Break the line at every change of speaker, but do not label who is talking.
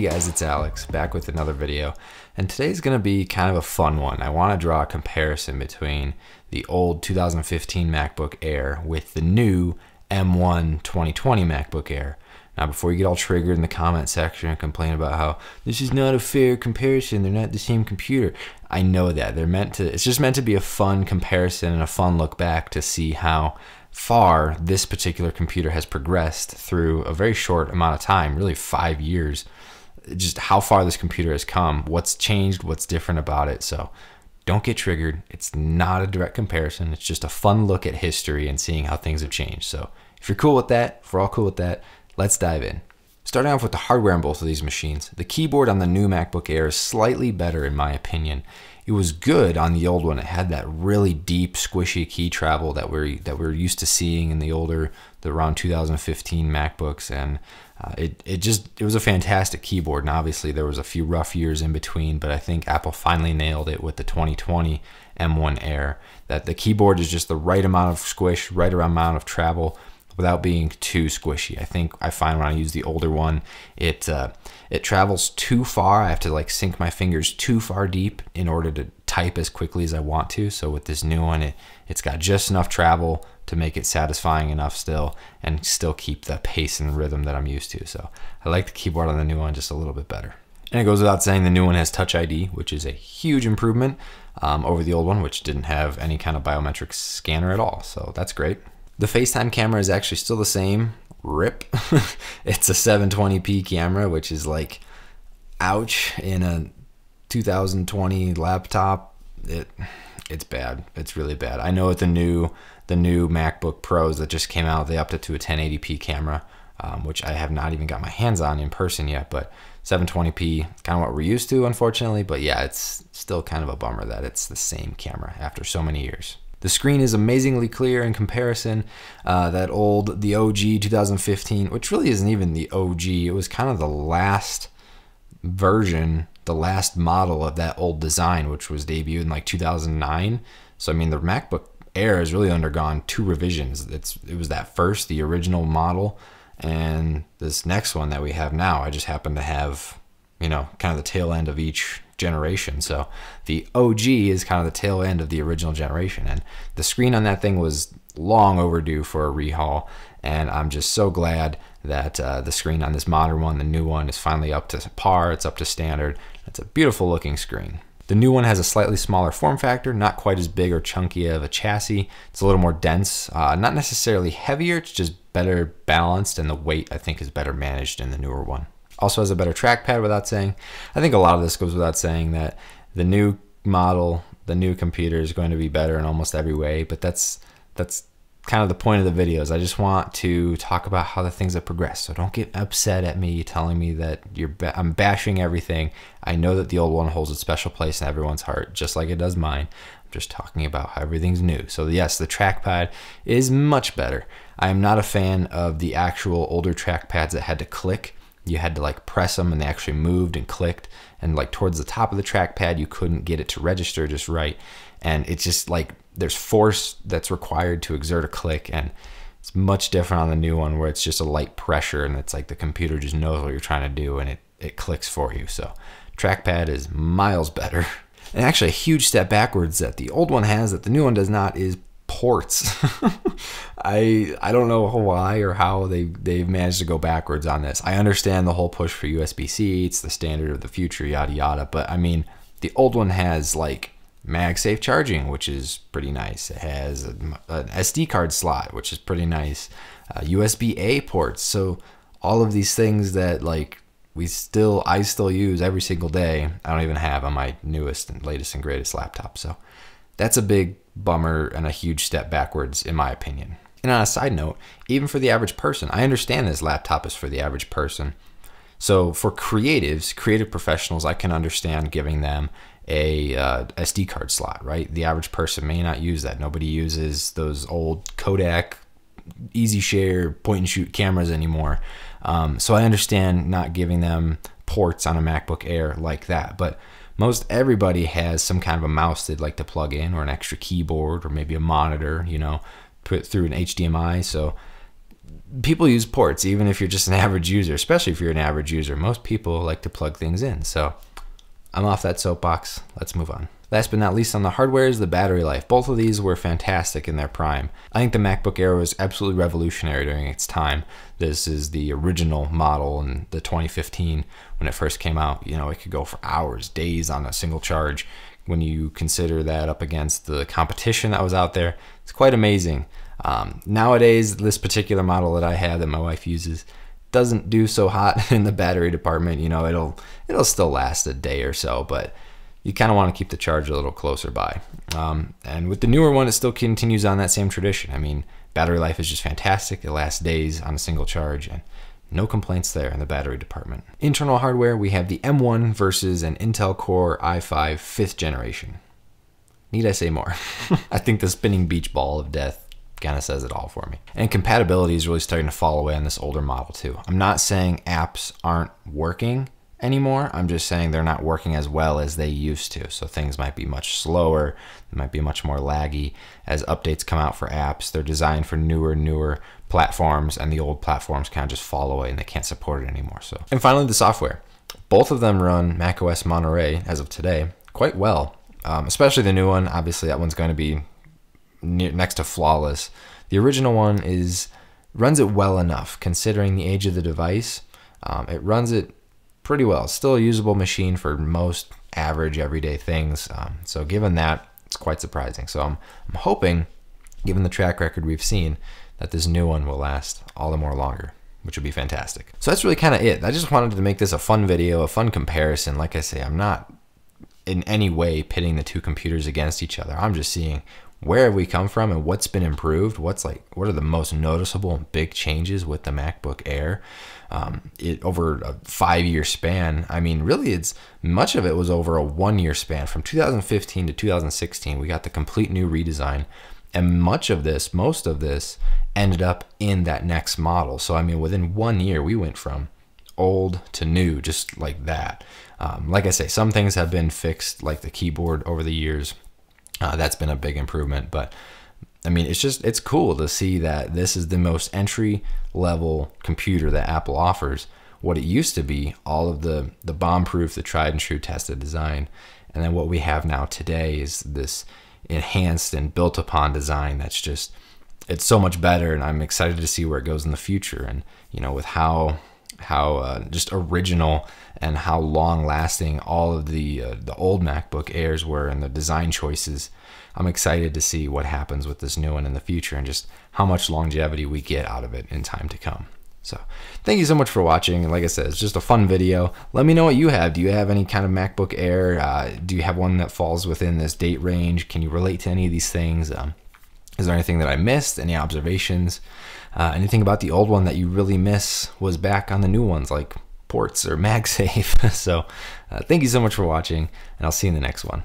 Hey guys, it's Alex, back with another video, and today's going to be kind of a fun one. I want to draw a comparison between the old 2015 MacBook Air with the new M1 2020 MacBook Air. Now before you get all triggered in the comment section and complain about how this is not a fair comparison, they're not the same computer. I know that. They're meant to it's just meant to be a fun comparison and a fun look back to see how far this particular computer has progressed through a very short amount of time, really 5 years just how far this computer has come, what's changed, what's different about it. So don't get triggered. It's not a direct comparison. It's just a fun look at history and seeing how things have changed. So if you're cool with that, if we're all cool with that, let's dive in. Starting off with the hardware on both of these machines, the keyboard on the new MacBook Air is slightly better in my opinion it was good on the old one. It had that really deep, squishy key travel that we're that we're used to seeing in the older, the around 2015 MacBooks, and uh, it it just it was a fantastic keyboard. And obviously there was a few rough years in between, but I think Apple finally nailed it with the 2020 M1 Air. That the keyboard is just the right amount of squish, right amount of travel without being too squishy. I think I find when I use the older one, it uh, it travels too far. I have to like sink my fingers too far deep in order to type as quickly as I want to. So with this new one, it, it's got just enough travel to make it satisfying enough still and still keep the pace and rhythm that I'm used to. So I like the keyboard on the new one just a little bit better. And it goes without saying the new one has Touch ID, which is a huge improvement um, over the old one, which didn't have any kind of biometric scanner at all. So that's great. The FaceTime camera is actually still the same. RIP. it's a 720p camera, which is like, ouch, in a 2020 laptop. It it's bad. It's really bad. I know with the new the new MacBook Pros that just came out, they upped it to a 1080p camera, um, which I have not even got my hands on in person yet. But 720p, kind of what we're used to, unfortunately. But yeah, it's still kind of a bummer that it's the same camera after so many years. The screen is amazingly clear in comparison. Uh, that old, the OG 2015, which really isn't even the OG, it was kind of the last version, the last model of that old design, which was debuted in like 2009. So, I mean, the MacBook Air has really undergone two revisions. It's, it was that first, the original model, and this next one that we have now. I just happen to have, you know, kind of the tail end of each generation. So the OG is kind of the tail end of the original generation. And the screen on that thing was long overdue for a rehaul. And I'm just so glad that uh, the screen on this modern one, the new one, is finally up to par. It's up to standard. It's a beautiful looking screen. The new one has a slightly smaller form factor, not quite as big or chunky of a chassis. It's a little more dense, uh, not necessarily heavier, it's just better balanced, and the weight I think is better managed in the newer one also has a better trackpad without saying. I think a lot of this goes without saying that the new model, the new computer is going to be better in almost every way, but that's that's kind of the point of the videos. I just want to talk about how the things have progressed. So don't get upset at me telling me that you're ba I'm bashing everything. I know that the old one holds a special place in everyone's heart, just like it does mine. I'm just talking about how everything's new. So yes, the trackpad is much better. I am not a fan of the actual older trackpads that had to click you had to like press them and they actually moved and clicked and like towards the top of the trackpad you couldn't get it to register just right and it's just like there's force that's required to exert a click and it's much different on the new one where it's just a light pressure and it's like the computer just knows what you're trying to do and it it clicks for you so trackpad is miles better and actually a huge step backwards that the old one has that the new one does not is ports. I I don't know why or how they they've managed to go backwards on this. I understand the whole push for USB-C, it's the standard of the future, yada yada. But I mean, the old one has like MagSafe charging, which is pretty nice. It has a, an SD card slot, which is pretty nice. Uh, USB-A ports. So all of these things that like we still I still use every single day. I don't even have on my newest and latest and greatest laptop. So that's a big bummer and a huge step backwards, in my opinion. And on a side note, even for the average person, I understand this laptop is for the average person. So for creatives, creative professionals, I can understand giving them a uh, SD card slot, right? The average person may not use that. Nobody uses those old Kodak easy share point and shoot cameras anymore. Um, so I understand not giving them ports on a MacBook Air like that, but most everybody has some kind of a mouse they'd like to plug in or an extra keyboard or maybe a monitor, you know, put through an HDMI. So people use ports, even if you're just an average user, especially if you're an average user. Most people like to plug things in. So I'm off that soapbox. Let's move on. Last but not least on the hardware is the battery life. Both of these were fantastic in their prime. I think the MacBook Air was absolutely revolutionary during its time. This is the original model in the 2015 when it first came out. You know, it could go for hours, days on a single charge. When you consider that up against the competition that was out there, it's quite amazing. Um, nowadays, this particular model that I have that my wife uses doesn't do so hot in the battery department. You know, it'll it'll still last a day or so, but you kind of want to keep the charge a little closer by. Um, and with the newer one, it still continues on that same tradition. I mean, battery life is just fantastic. It lasts days on a single charge and no complaints there in the battery department. Internal hardware, we have the M1 versus an Intel Core i5 5th generation. Need I say more? I think the spinning beach ball of death kind of says it all for me. And compatibility is really starting to fall away on this older model too. I'm not saying apps aren't working, anymore. I'm just saying they're not working as well as they used to. So things might be much slower, they might be much more laggy. As updates come out for apps, they're designed for newer, newer platforms, and the old platforms kind of just fall away and they can't support it anymore. So and finally the software. Both of them run macOS Monterey as of today quite well. Um, especially the new one. Obviously, that one's going to be near, next to flawless. The original one is runs it well enough considering the age of the device. Um, it runs it pretty well. Still a usable machine for most average everyday things. Um, so given that, it's quite surprising. So I'm, I'm hoping, given the track record we've seen, that this new one will last all the more longer which would be fantastic. So that's really kind of it. I just wanted to make this a fun video, a fun comparison. Like I say, I'm not in any way pitting the two computers against each other. I'm just seeing where have we come from and what's been improved what's like what are the most noticeable big changes with the macbook air um, it, over a five year span i mean really it's much of it was over a one year span from 2015 to 2016 we got the complete new redesign and much of this most of this ended up in that next model so i mean within one year we went from old to new just like that um, like i say some things have been fixed like the keyboard over the years uh, that's been a big improvement. But I mean, it's just, it's cool to see that this is the most entry level computer that Apple offers. What it used to be, all of the, the bomb proof, the tried and true tested design. And then what we have now today is this enhanced and built upon design that's just, it's so much better. And I'm excited to see where it goes in the future. And, you know, with how how uh, just original and how long lasting all of the uh, the old MacBook Airs were and the design choices. I'm excited to see what happens with this new one in the future and just how much longevity we get out of it in time to come. So thank you so much for watching. Like I said, it's just a fun video. Let me know what you have. Do you have any kind of MacBook Air? Uh, do you have one that falls within this date range? Can you relate to any of these things? Um, is there anything that I missed? Any observations? Uh, anything about the old one that you really miss was back on the new ones like ports or MagSafe. so uh, thank you so much for watching, and I'll see you in the next one.